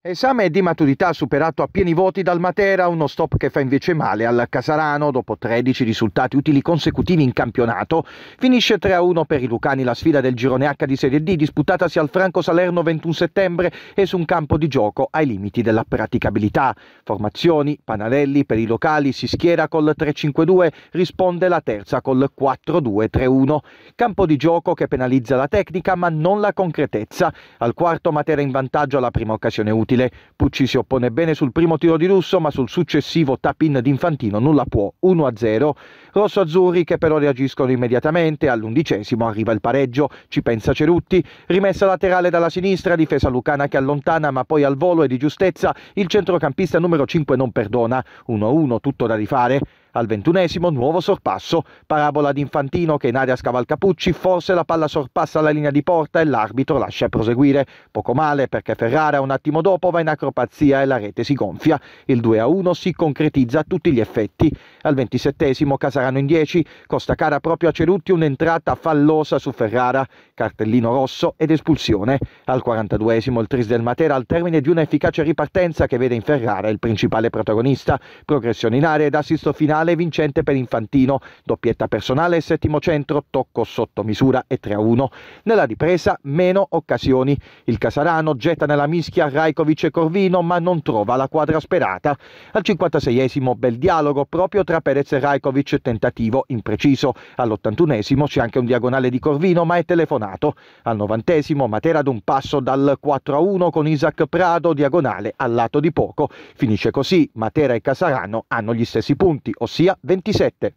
Esame di maturità superato a pieni voti dal Matera, uno stop che fa invece male al Casarano, dopo 13 risultati utili consecutivi in campionato, finisce 3-1 per i Lucani la sfida del girone H di Serie D disputatasi al Franco Salerno 21 settembre e su un campo di gioco ai limiti della praticabilità. Formazioni, Panarelli per i locali si schiera col 3-5-2, risponde la terza col 4-2-3-1. Campo di gioco che penalizza la tecnica ma non la concretezza. Al quarto Matera in vantaggio alla prima occasione utile inutile. Pucci si oppone bene sul primo tiro di Russo, ma sul successivo tap-in di Infantino nulla può, 1-0. Rosso-azzurri che però reagiscono immediatamente, all'undicesimo arriva il pareggio, ci pensa Cerutti, rimessa laterale dalla sinistra, difesa lucana che allontana ma poi al volo e di giustezza il centrocampista numero 5 non perdona, 1-1 tutto da rifare. Al ventunesimo nuovo sorpasso, parabola di Infantino che in aria scavalcapucci, forse la palla sorpassa la linea di porta e l'arbitro lascia proseguire. Poco male perché Ferrara un attimo dopo va in acropazia e la rete si gonfia. Il 2-1 si concretizza a tutti gli effetti. Al ventisettesimo Casarano in 10, Costa Cara proprio a Cerutti un'entrata fallosa su Ferrara, cartellino rosso ed espulsione. Al quarantaduesimo il Tris del Matera al termine di un'efficace ripartenza che vede in Ferrara il principale protagonista. Progressione in area ed assisto finale finale vincente per Infantino, doppietta personale settimo centro, tocco sotto misura e 3-1. a Nella ripresa meno occasioni. Il Casarano getta nella mischia Rajkovic e Corvino ma non trova la quadra sperata. Al 56esimo bel dialogo proprio tra Perez e Rajkovic, tentativo impreciso. All'81esimo c'è anche un diagonale di Corvino ma è telefonato. Al 90esimo Matera ad un passo dal 4-1 a con Isaac Prado, diagonale al lato di poco. Finisce così, Matera e Casarano hanno gli stessi punti, ossia 27.